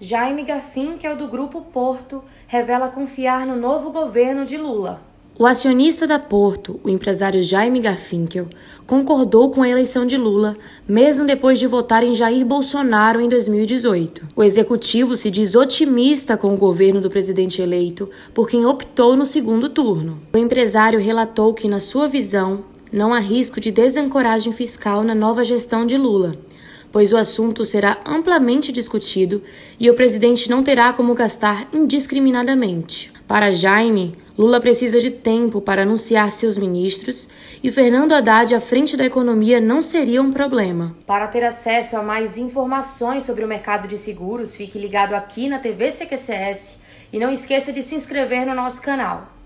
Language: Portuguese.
Jaime Gafim, que é o do Grupo Porto, revela confiar no novo governo de Lula. O acionista da Porto, o empresário Jaime Garfinkel, concordou com a eleição de Lula, mesmo depois de votar em Jair Bolsonaro em 2018. O executivo se diz otimista com o governo do presidente eleito, por quem optou no segundo turno. O empresário relatou que, na sua visão, não há risco de desancoragem fiscal na nova gestão de Lula, pois o assunto será amplamente discutido e o presidente não terá como gastar indiscriminadamente. Para Jaime, Lula precisa de tempo para anunciar seus ministros e Fernando Haddad à frente da economia não seria um problema. Para ter acesso a mais informações sobre o mercado de seguros, fique ligado aqui na TV CQCS e não esqueça de se inscrever no nosso canal.